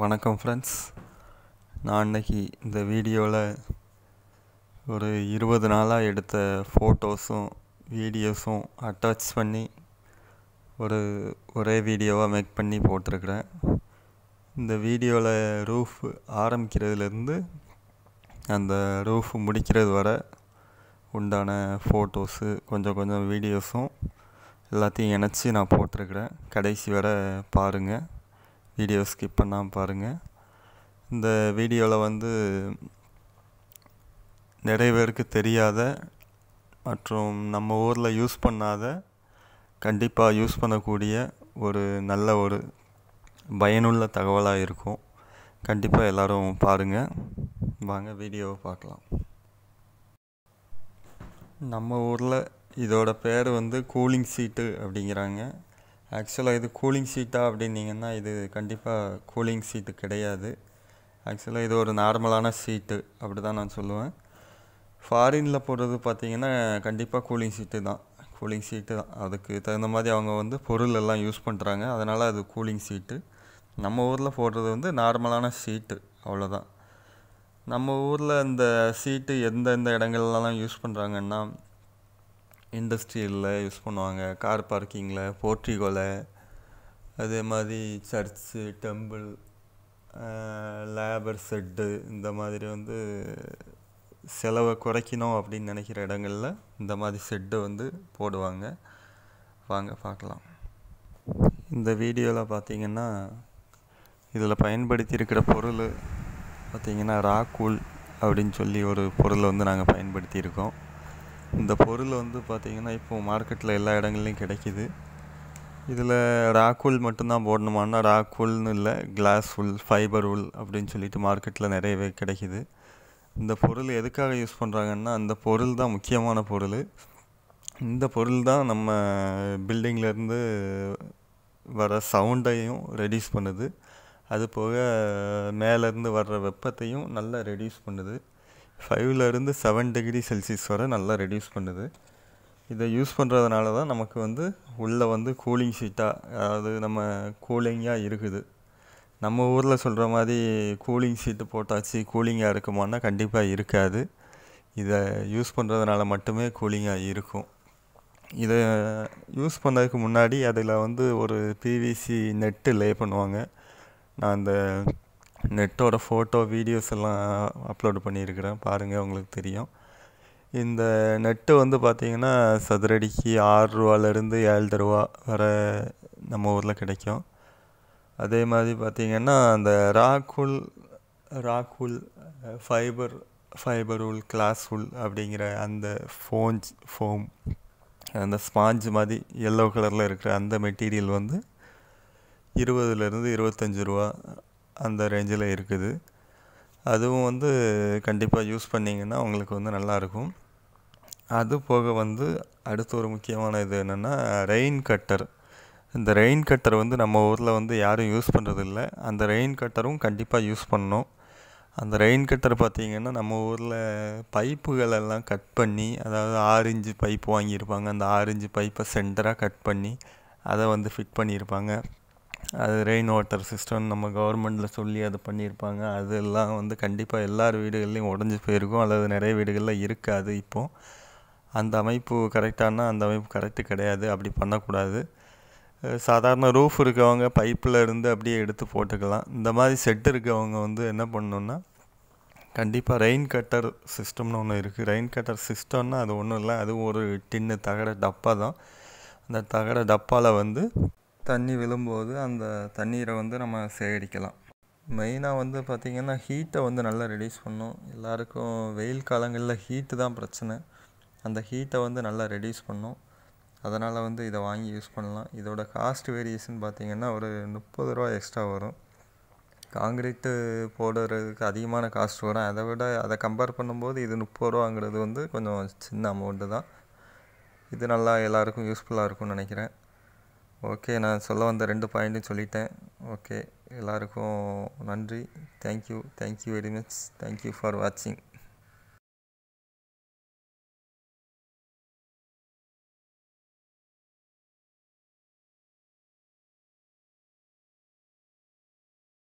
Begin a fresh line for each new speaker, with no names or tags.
வணக்கம் ஃப்ரெண்ட்ஸ் நான் அன்னைக்கு இந்த வீடியோவில் ஒரு இருபது நாளாக எடுத்த ஃபோட்டோஸும் வீடியோஸும் அட்டாச் பண்ணி ஒரு ஒரே வீடியோவாக மேக் பண்ணி போட்டிருக்கிறேன் இந்த வீடியோவில் ரூஃப் ஆரம்பிக்கிறதுலேருந்து அந்த ரூஃப் முடிக்கிறது வர உண்டான ஃபோட்டோஸு கொஞ்சம் கொஞ்சம் வீடியோஸும் எல்லாத்தையும் இணைச்சி நான் போட்டிருக்கிறேன் கடைசி வர பாருங்கள் வீடியோ ஸ்கிப் பண்ணாமல் பாருங்கள் இந்த வீடியோவில் வந்து நிறைய பேருக்கு தெரியாத மற்றும் நம்ம ஊரில் யூஸ் பண்ணாத கண்டிப்பாக யூஸ் பண்ணக்கூடிய ஒரு நல்ல ஒரு பயனுள்ள தகவலாக இருக்கும் கண்டிப்பாக எல்லோரும் பாருங்கள் வாங்க வீடியோவை பார்க்கலாம் நம்ம ஊரில் இதோட பேர் வந்து கூலிங் சீட்டு அப்படிங்கிறாங்க ஆக்சுவலாக இது கூலிங் சீட்டாக அப்படின்னீங்கன்னா இது கண்டிப்பாக கூலிங் சீட்டு கிடையாது ஆக்சுவலாக இது ஒரு நார்மலான சீட்டு அப்படி தான் நான் சொல்லுவேன் ஃபாரினில் போடுறது பார்த்திங்கன்னா கண்டிப்பாக கூலிங் சீட்டு தான் கூலிங் சீட்டு தான் அதுக்கு தகுந்த மாதிரி அவங்க வந்து பொருள் எல்லாம் யூஸ் பண்ணுறாங்க அதனால் அது கூலிங் சீட்டு நம்ம ஊரில் போடுறது வந்து நார்மலான சீட்டு அவ்வளோதான் நம்ம ஊரில் இந்த சீட்டு எந்தெந்த இடங்கள்லாம் யூஸ் பண்ணுறாங்கன்னா இண்டஸ்ட்ரியலில் யூஸ் பண்ணுவாங்க கார் பார்க்கிங்கில் போர்ட்ரிகோவில் அதே மாதிரி சர்ச்சு டெம்பிள் லேபர் செட்டு இந்த மாதிரி வந்து செலவை குறைக்கணும் அப்படின்னு நினைக்கிற இடங்களில் இந்த மாதிரி செட்டு வந்து போடுவாங்க வாங்க பார்க்கலாம் இந்த வீடியோவில் பார்த்திங்கன்னா இதில் பயன்படுத்தியிருக்கிற பொருள் பார்த்திங்கன்னா ராக்கூல் அப்படின்னு சொல்லி ஒரு பொருளை வந்து நாங்கள் பயன்படுத்தியிருக்கோம் இந்த பொருள் வந்து பார்த்திங்கன்னா இப்போது மார்க்கெட்டில் எல்லா இடங்கள்லையும் கிடைக்கிது இதில் ராக்குல் மட்டும்தான் போடணுமானா ராக்குல்னு இல்லை கிளாஸ் உல் ஃபைபர் உல் அப்படின்னு சொல்லிட்டு மார்க்கெட்டில் நிறையவே கிடைக்கிது இந்த பொருள் எதுக்காக யூஸ் பண்ணுறாங்கன்னா அந்த பொருள் தான் முக்கியமான பொருள் இந்த பொருள் தான் நம்ம பில்டிங்லேருந்து வர சவுண்டையும் ரெடியூஸ் பண்ணுது அது போக மேலேருந்து வர்ற வெப்பத்தையும் நல்லா ரெடியூஸ் பண்ணுது ஃபைவ்லேருந்து செவன் டிகிரி செல்சியஸ் வரை நல்லா ரெடியூஸ் பண்ணுது இதை யூஸ் பண்ணுறதுனால தான் நமக்கு வந்து உள்ளே வந்து கூலிங் ஷீட்டாக அதாவது நம்ம கூலிங்காக இருக்குது நம்ம ஊரில் சொல்கிற மாதிரி கூலிங் ஷீட்டு போட்டாச்சு கூலிங்காக இருக்குமானா கண்டிப்பாக இருக்காது இதை யூஸ் பண்ணுறதுனால மட்டுமே கூலிங்காக இருக்கும் இதை யூஸ் பண்ணதுக்கு முன்னாடி அதில் வந்து ஒரு பிவிசி நெட்டு லே பண்ணுவாங்க நான் அந்த நெட்டோட ஃபோட்டோ வீடியோஸ் எல்லாம் அப்லோடு பண்ணியிருக்கிறேன் பாருங்கள் உங்களுக்கு தெரியும் இந்த நெட்டு வந்து பார்த்திங்கன்னா சதுரடிக்கு ஆறுரூவாலேருந்து ஏழு ரூபா வர நம்ம ஊரில் கிடைக்கும் அதே மாதிரி பார்த்திங்கன்னா அந்த rock wool rock wool fiber fiber wool glass wool அப்படிங்கிற அந்த ஃபோன்ஸ் ஃபோம் அந்த ஸ்பாஞ்ச் மாதிரி எல்லோ கலரில் இருக்கிற அந்த மெட்டீரியல் வந்து இருபதுலேருந்து இருபத்தஞ்சி ரூபா அந்த ரேஞ்சில் இருக்குது அதுவும் வந்து கண்டிப்பாக யூஸ் பண்ணிங்கன்னா உங்களுக்கு வந்து நல்லாயிருக்கும் அது போக வந்து அடுத்து ஒரு முக்கியமான இது என்னென்னா ரெயின் கட்டர் இந்த ரெயின் கட்டர் வந்து நம்ம ஊரில் வந்து யாரும் யூஸ் பண்ணுறதில்ல அந்த ரெயின் கட்டரும் கண்டிப்பாக யூஸ் பண்ணணும் அந்த ரெயின் கட்டர் பார்த்திங்கன்னா நம்ம ஊரில் பைப்புகள் எல்லாம் கட் பண்ணி அதாவது ஆரஞ்சு பைப் வாங்கியிருப்பாங்க அந்த ஆரஞ்சு பைப்பை சென்டராக கட் பண்ணி அதை வந்து ஃபிட் பண்ணியிருப்பாங்க அது ரெயின் வாட்டர் சிஸ்டம் நம்ம கவர்மெண்ட்டில் சொல்லி அதை பண்ணியிருப்பாங்க அதெல்லாம் வந்து கண்டிப்பாக எல்லார் வீடுகள்லேயும் உடஞ்சி போயிருக்கும் அல்லது நிறைய வீடுகளில் இருக்காது இப்போது அந்த அமைப்பு கரெக்டானா அந்த அமைப்பு கரெக்டு கிடையாது அப்படி பண்ணக்கூடாது சாதாரண ரூஃப் இருக்கவங்க பைப்பில் இருந்து அப்படியே எடுத்து போட்டுக்கலாம் இந்த மாதிரி செட் இருக்கவங்க வந்து என்ன பண்ணணுன்னா கண்டிப்பாக ரெயின் கட்டர் சிஸ்டம்னு ஒன்று இருக்குது ரெயின் கட்டர் சிஸ்டம்னா அது ஒன்றும் இல்லை அது ஒரு டின்னு தகட டப்பா தான் அந்த தகட டப்பாவில் வந்து தண்ணி விழும்போது அந்த தண்ணீரை வந்து நம்ம சேகரிக்கலாம் மெயினாக வந்து பார்த்திங்கன்னா ஹீட்டை வந்து நல்லா ரெடியூஸ் பண்ணும் எல்லாருக்கும் வெயில் காலங்களில் ஹீட்டு தான் பிரச்சனை அந்த ஹீட்டை வந்து நல்லா ரெடியூஸ் பண்ணும் அதனால் வந்து இதை வாங்கி யூஸ் பண்ணலாம் இதோட காஸ்ட் வேரியேஷன் பார்த்திங்கன்னா ஒரு முப்பது ரூபா எக்ஸ்ட்ரா வரும் காங்கிரீட்டு போடுறதுக்கு அதிகமான காஸ்ட் வரும் அதை விட அதை கம்பேர் பண்ணும்போது இது முப்பது ரூபாங்கிறது வந்து கொஞ்சம் சின்ன அமௌண்ட்டு தான் இது நல்லா எல்லாருக்கும் யூஸ்ஃபுல்லாக இருக்கும்னு நினைக்கிறேன் ஓகே நான் சொல்ல வந்த ரெண்டு பாயிண்ட்டும் சொல்லிட்டேன் ஓகே எல்லாருக்கும் நன்றி thank you thank you very much thank you for வாட்சிங்